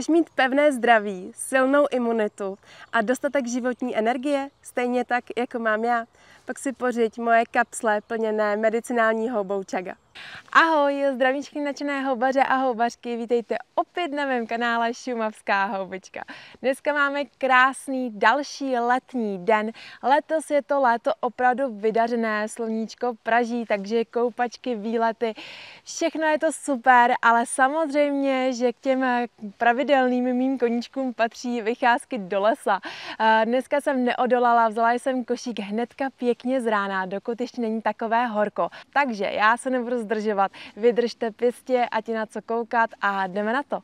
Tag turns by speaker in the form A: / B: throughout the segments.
A: Chceš mít pevné zdraví, silnou imunitu a dostatek životní energie, stejně tak, jako mám já, pak si pořiď moje kapsle plněné medicinálního boučaga. Ahoj, zdravíčky nadšené houbaře a houbařky, vítejte opět na mém kanále Šumavská houbička. Dneska máme krásný další letní den. Letos je to léto opravdu vydařené, sluníčko praží, takže koupačky, výlety, všechno je to super, ale samozřejmě, že k těm pravidelným mým koníčkům patří vycházky do lesa. Eh, dneska jsem neodolala, vzala jsem košík hnedka pěkně z rána, dokud ještě není takové horko. Takže já se nebudu zdržovat. Vydržte pěstě, ať na co koukat a jdeme na to.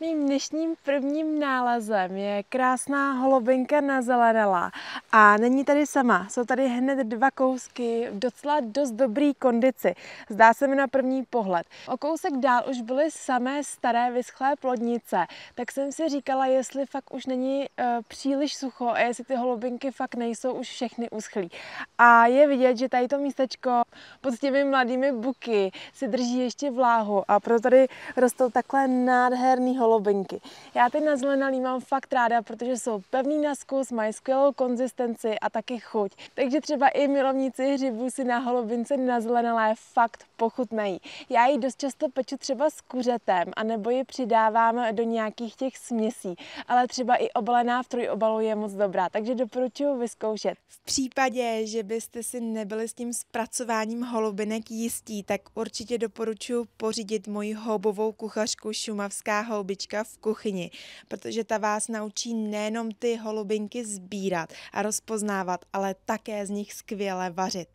A: Mým dnešním prvním nálezem je krásná holobenka na zelenela. A není tady sama, jsou tady hned dva kousky v docela dost dobrý kondici. Zdá se mi na první pohled. O kousek dál už byly samé staré vyschlé plodnice, tak jsem si říkala, jestli fakt už není e, příliš sucho a jestli ty holobinky fakt nejsou už všechny uschlí. A je vidět, že tady to místečko pod těmi mladými buky si drží ještě vláhu a proto tady rostou takhle nádherný holobinky žolobinky. Já ty nazlenalý mám fakt ráda, protože jsou pevný na zkus, mají skvělou konzistenci a taky chuť. Takže třeba i milovníci hřibů si na na nazlenalé fakt pochutnají. Já ji dost často peču třeba s kuřetem, anebo ji přidávám do nějakých těch směsí, ale třeba i obalená v trojobalu je moc dobrá, takže doporučuji vyzkoušet. V případě, že byste si nebyli s tím zpracováním holubinek jistí, tak určitě doporučuji pořídit moji houbovou kuchařku Šumavská houbička cvička v kuchyni, protože ta vás naučí nejenom ty holubinky sbírat a rozpoznávat, ale také z nich skvěle vařit.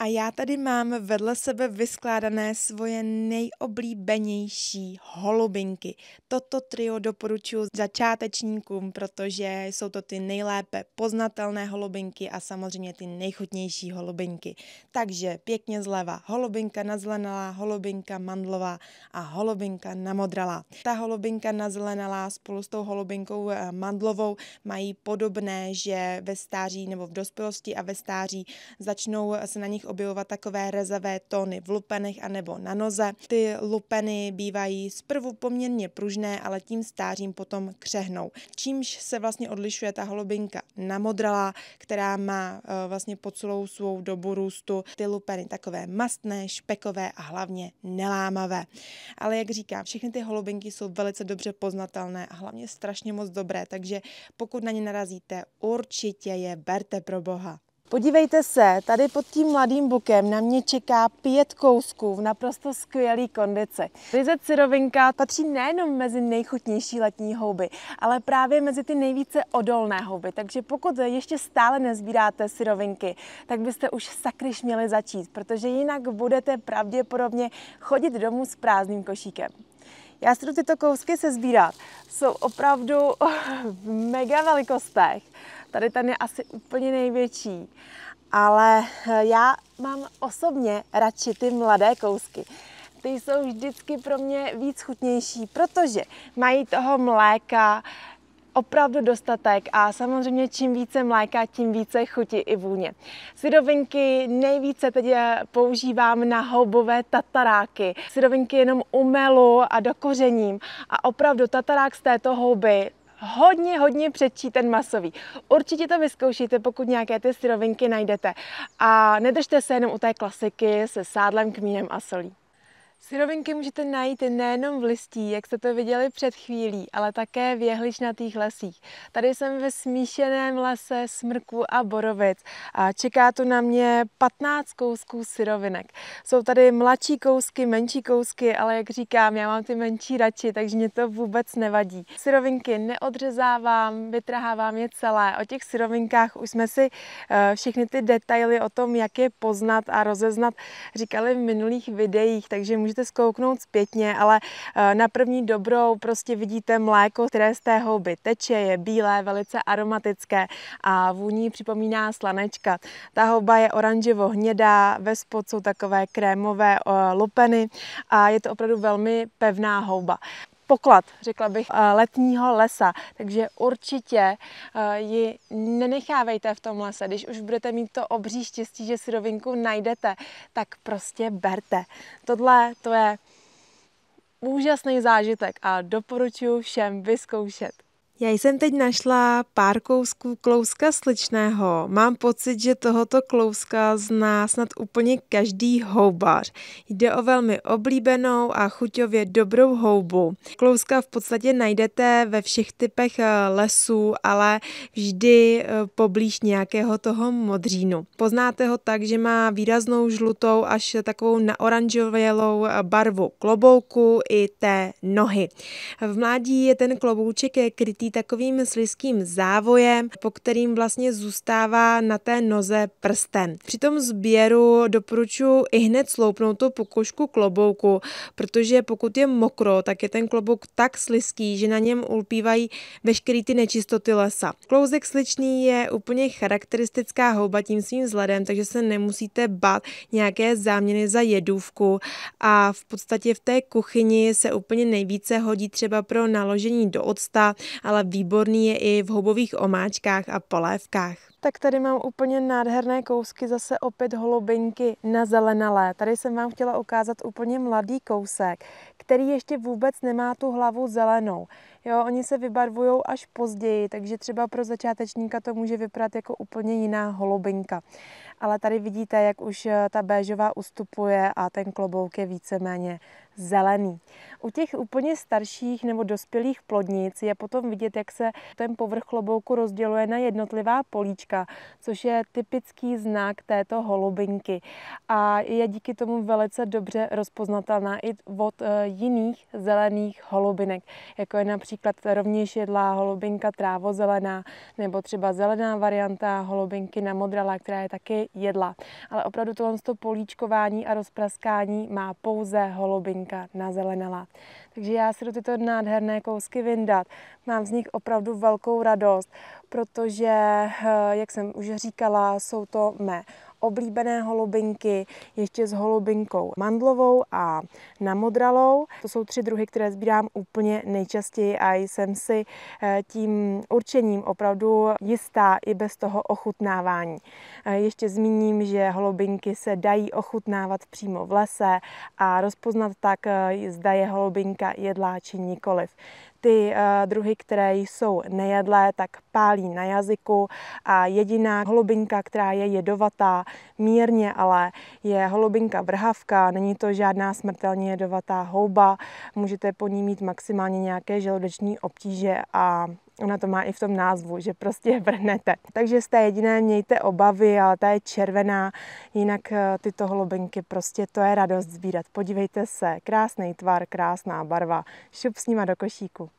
A: A já tady mám vedle sebe vyskládané svoje nejoblíbenější holubinky. Toto trio doporučuji začátečníkům, protože jsou to ty nejlépe poznatelné holubinky a samozřejmě ty nejchutnější holubinky. Takže pěkně zleva holubinka nazelenalá, holubinka mandlová a holubinka namodralá. Ta holubinka nazelenalá spolu s tou holubinkou eh, mandlovou mají podobné, že ve stáří nebo v dospělosti a ve stáří začnou eh, se na nich objevovat takové rezavé tóny v lupenech a nebo na noze. Ty lupeny bývají zprvu poměrně pružné, ale tím stářím potom křehnou. Čímž se vlastně odlišuje ta holubinka namodralá, která má eh, vlastně po celou svou dobu růstu ty lupeny takové mastné, špekové a hlavně nelámavé. Ale jak říkám, všechny ty holubinky jsou velice dobře poznatelné a hlavně strašně moc dobré, takže pokud na ně narazíte, určitě je berte pro boha. Podívejte se, tady pod tím mladým bukem na mě čeká pět kousků v naprosto skvělé kondici. Ryze syrovinka patří nejenom mezi nejchutnější letní houby, ale právě mezi ty nejvíce odolné houby. Takže pokud ještě stále nezbíráte syrovinky, tak byste už sakryš měli začít, protože jinak budete pravděpodobně chodit domů s prázdným košíkem. Já si tyto kousky sezbírat. Jsou opravdu v mega velikostech. Tady ten je asi úplně největší. Ale eh, já mám osobně radši ty mladé kousky. Ty jsou vždycky pro mě víc chutnější, protože mají toho mléka, opravdu dostatek a samozřejmě čím více mléka, tím více chuti i vůně. Syrovinky nejvíce teď eh, používám na houbové tataráky. Syrovinky jenom umelu a dokořením a opravdu tatarák z této houby hodně, hodně předčí ten masový. Určitě to vyzkoušíte, pokud nějaké ty syrovinky najdete. A nedržte se jenom u té klasiky se sádlem, kmínem a solí. Syrovinky můžete najít nejenom v listí, jak jste to viděli před chvílí, ale také v jehličnatých lesích. Tady jsem ve smíšeném lese smrku a borovic a čeká tu na mě 15 kousků syrovinek. Jsou tady mladší kousky, menší kousky, ale jak říkám, já mám ty menší radši, takže mě to vůbec nevadí. Syrovinky neodřezávám, vytrhávám je celé. O těch syrovinkách už jsme si eh, všechny ty detaily o tom, jak je poznat a rozeznat, říkali v minulých videích, takže můžete skouknout zpětně, ale eh, na první dobrou prostě vidíte mléko, které z té houby teče, je bílé, velice aromatické a vůní připomíná slanečka. Ta houba je oranžovo hnědá ve spod jsou takové krémové eh, lupeny a je to opravdu velmi pevná houba poklad, řekla bych, eh, letního lesa. Takže určitě eh, ji nenechávejte v tom lese. Když už budete mít to obří štěstí, že si rovinku najdete, tak prostě berte. Tohle to je úžasný zážitek a doporučuji všem vyzkoušet. Já jsem teď našla pár kousků klouska sličného. Mám pocit, že tohoto klouska zná snad úplně každý houbař. Jde o velmi oblíbenou a chuťově dobrou houbu. Klouska v podstatě najdete ve všech typech eh, lesů, ale vždy eh, poblíž nějakého toho modřínu. Poznáte ho tak, že má výraznou žlutou až takovou naoranžovělou eh, barvu klobouku i té nohy. V mládí je ten klobouček krytý takovým sliským závojem, po kterým vlastně zůstává na té noze prsten. Při tom sběru doporučuji i hned sloupnout tu pokožku klobouku, protože pokud je mokro, tak je ten klobouk tak sliský, že na něm ulpívají veškeré ty nečistoty lesa. Klouzek sličný je úplně charakteristická houba tím svým vzhledem, takže se nemusíte bát nějaké záměny za jedůvku a v podstatě v té kuchyni se úplně nejvíce hodí třeba pro naložení do octa, ale ale výborný je i v houbových omáčkách a polévkách. Tak tady mám úplně nádherné kousky, zase opět holubinky na zelenalé. Tady jsem vám chtěla ukázat úplně mladý kousek, který ještě vůbec nemá tu hlavu zelenou. Jo, oni se vybarvují až později, takže třeba pro začátečníka to může vypadat jako úplně jiná holubinka. Ale tady vidíte, jak už ta béžová ustupuje a ten klobouk je víceméně zelený. U těch úplně starších nebo dospělých plodnic je potom vidět, jak se ten povrch klobouku rozděluje na jednotlivá políčka, což je typický znak této holubinky a je díky tomu velice dobře rozpoznatelná i od e, jiných zelených holubinek, jako je například rovněž jedlá holubinka trávozelená nebo třeba zelená varianta holubinky na modrala, která je taky jedla. Ale opravdu tohle políčkování a rozpraskání má pouze holubinka zelenka nazelenala. Takže já si do tyto nádherné kousky vyndat. Mám z nich opravdu velkou radost, protože, eh, jak jsem už říkala, jsou to mé oblíbené holubinky, ještě s holubinkou mandlovou a namodralou. To jsou tři druhy, které sbírám úplně nejčastěji a jsem si eh, tím určením opravdu jistá i bez toho ochutnávání. Eh, ještě zmíním, že holubinky se dají ochutnávat přímo v lese a rozpoznat tak, eh, zda je holubinka jedlá či nikoliv ty eh, druhy, které jsou nejedlé, tak pálí na jazyku a jediná holubinka, která je jedovatá, mírně ale, je holubinka vrhavka, není to žádná smrtelně jedovatá houba, můžete po ní mít maximálně nějaké želudeční obtíže a Ona to má i v tom názvu, že prostě vrhnete. Takže z té jediné mějte obavy, ale ta je červená, jinak eh, tyto holubinky, prostě to je radost sbírat. Podívejte se, krásný tvar, krásná barva, šup s nima do košíku.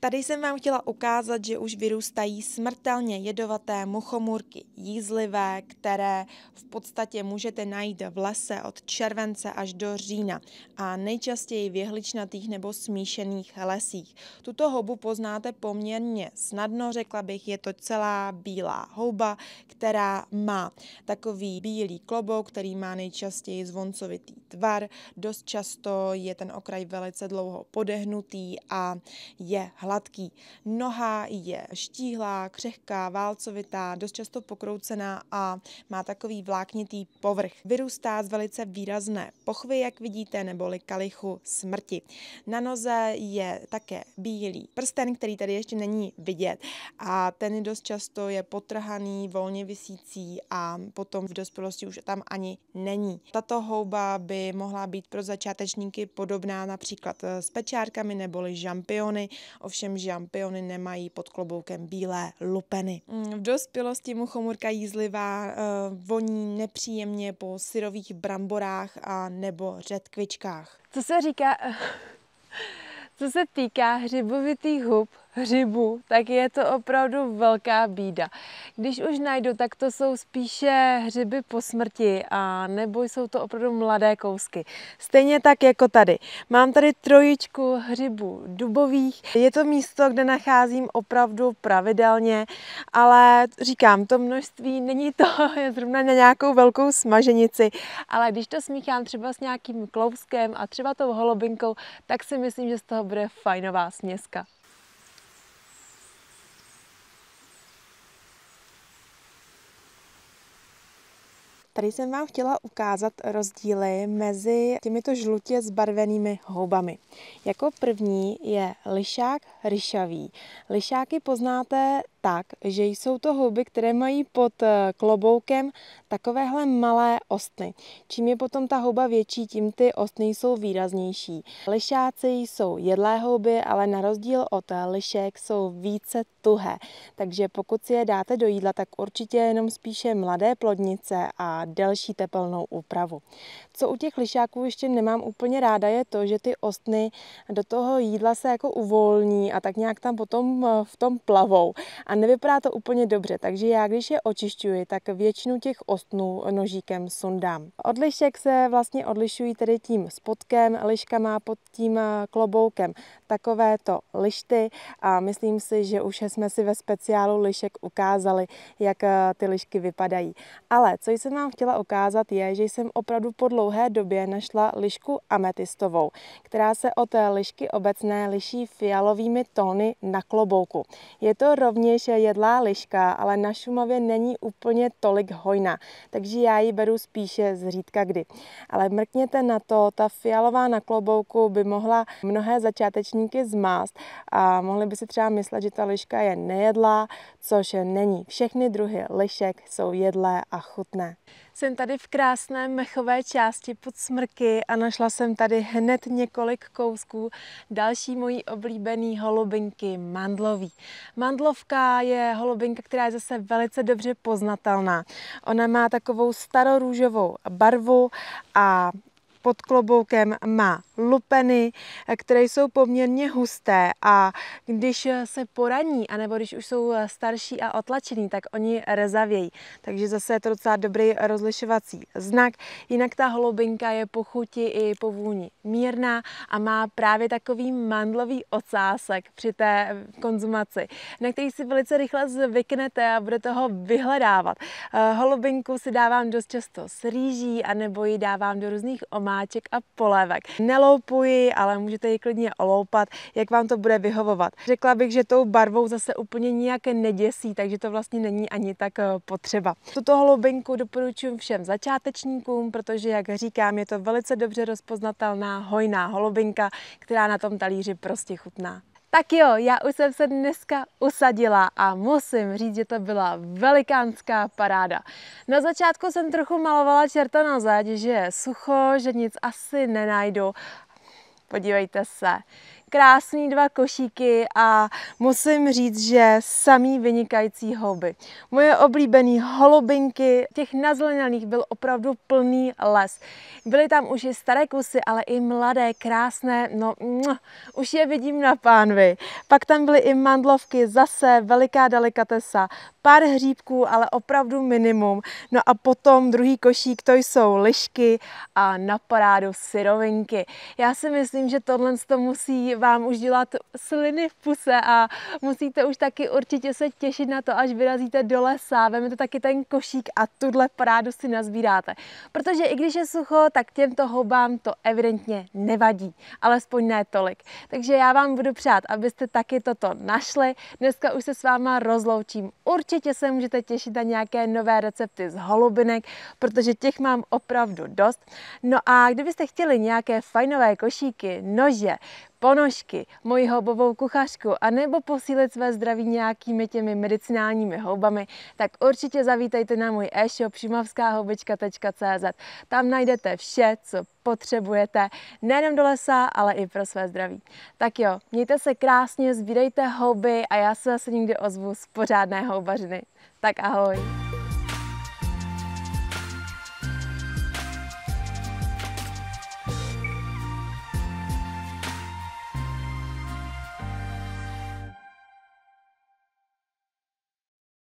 A: Tady jsem vám chtěla ukázat, že už vyrůstají smrtelně jedovaté muchomůrky jízlivé, které v podstatě můžete najít v lese od července až do října a nejčastěji v jehličnatých nebo smíšených lesích. Tuto houbu poznáte poměrně snadno, řekla bych, je to celá bílá houba, která má takový bílý klobouk, který má nejčastěji zvoncovitý tvar. Dost často je ten okraj velice dlouho podehnutý a je hlavně hladký. Noha je štíhlá, křehká, válcovitá, dost často pokroucená a má takový vláknitý povrch. Vyrůstá z velice výrazné pochvy, jak vidíte, neboli kalichu smrti. Na noze je také bílý prsten, který tady ještě není vidět a ten dost často je potrhaný, volně vysící a potom v dospělosti už tam ani není. Tato houba by mohla být pro začátečníky podobná například eh, s pečárkami neboli žampiony, ovšem ovšem žampiony nemají pod kloboukem bílé lupeny. Mm, v dospělosti mu chomurka jízlivá eh, voní nepříjemně po syrových bramborách a nebo řetkvičkách. Co se říká, co se týká hřibovitých hub, hřibu, tak je to opravdu velká bída. Když už najdu, tak to jsou spíše hřiby po smrti a nebo jsou to opravdu mladé kousky. Stejně tak jako tady. Mám tady trojičku hřibů dubových. Je to místo, kde nacházím opravdu pravidelně, ale říkám, to množství není to zrovna na nějakou velkou smaženici, ale když to smíchám třeba s nějakým klouskem a třeba tou holobinkou, tak si myslím, že z toho bude fajnová směska. Tady jsem vám chtěla ukázat rozdíly mezi těmito žlutě zbarvenými houbami. Jako první je lišák ryšavý. Lišáky poznáte tak, že jsou to houby, které mají pod eh, kloboukem takovéhle malé ostny. Čím je potom ta houba větší, tím ty ostny jsou výraznější. Lišáci jsou jedlé houby, ale na rozdíl od eh, lišek jsou více tuhé. Takže pokud si je dáte do jídla, tak určitě jenom spíše mladé plodnice a delší tepelnou úpravu. Co u těch lišáků ještě nemám úplně ráda, je to, že ty ostny do toho jídla se jako uvolní a tak nějak tam potom eh, v tom plavou a nevypadá to úplně dobře, takže já když je očišťuji, tak většinu těch ostnů nožíkem sundám. Odlišek se vlastně odlišují tedy tím spodkem, liška má pod tím eh, kloboukem takovéto lišty a myslím si, že už jsme si ve speciálu lišek ukázali, jak eh, ty lišky vypadají. Ale co jsem vám chtěla ukázat je, že jsem opravdu po dlouhé době našla lišku ametistovou, která se od eh, lišky obecné liší fialovými tóny na klobouku. Je to rovněž jedlá liška, ale na Šumavě není úplně tolik hojna, takže já ji beru spíše zřídka kdy. Ale mrkněte na to, ta fialová na klobouku by mohla mnohé začáteční kapesníky zmást a mohli by si třeba myslet, že ta liška je nejedlá, což není. Všechny druhy lišek jsou jedlé a chutné. Jsem tady v krásné mechové části pod smrky a našla jsem tady hned několik kousků další mojí oblíbený holubinky mandlový. Mandlovka je holubinka, která je zase velice dobře poznatelná. Ona má takovou starorůžovou barvu a pod kloboukem má lupeny, které jsou poměrně husté a když se poraní, anebo když už jsou starší a otlačený, tak oni rezavějí. Takže zase je to docela dobrý rozlišovací znak. Jinak ta holubinka je po chuti i po vůni mírná a má právě takový mandlový ocásek při té konzumaci, na který si velice rychle zvyknete a bude toho vyhledávat. Holubinku eh, si dávám dost často s rýží, anebo ji dávám do různých omáček omáček a polévek. Neloupuji, ale můžete ji klidně oloupat, jak vám to bude vyhovovat. Řekla bych, že tou barvou zase úplně nijak neděsí, takže to vlastně není ani tak eh, potřeba. Tuto holubinku doporučuji všem začátečníkům, protože, jak říkám, je to velice dobře rozpoznatelná hojná holubinka, která na tom talíři prostě chutná. Tak jo, já už jsem se dneska usadila a musím říct, že to byla velikánská paráda. Na začátku jsem trochu malovala čerta na zádi, že je sucho, že nic asi nenajdu. Podívejte se, krásný dva košíky a musím říct, že samý vynikající houby. Moje oblíbené holubinky, těch nazlenaných byl opravdu plný les. Byly tam už i staré kusy, ale i mladé, krásné, no mh, už je vidím na pánvi. Pak tam byly i mandlovky, zase veliká delikatesa pár hříbků, ale opravdu minimum. No a potom druhý košík, to jsou lišky a na parádu syrovinky. Já si myslím, že tohle to musí vám už dělat sliny v puse a musíte už taky určitě se těšit na to, až vyrazíte do lesa, vemete taky ten košík a tuhle parádu si nazbíráte. Protože i když je sucho, tak těmto houbám to evidentně nevadí, alespoň ne tolik. Takže já vám budu přát, abyste taky toto našli. Dneska už se s váma rozloučím. Určitě Určitě se můžete těšit na nějaké nové recepty z holubinek, protože těch mám opravdu dost. No a kdybyste chtěli nějaké fajnové košíky, nože, ponožky, moji houbovou kuchařku a nebo posílit své zdraví nějakými těmi medicinálními houbami, tak určitě zavítejte na můj e-shop šumavskáhoubička.cz. Tam najdete vše, co potřebujete, nejenom do lesa, ale i pro své zdraví. Tak jo, mějte se krásně, sbírejte houby a já se zase někdy ozvu z pořádné houbařiny. Tak ahoj!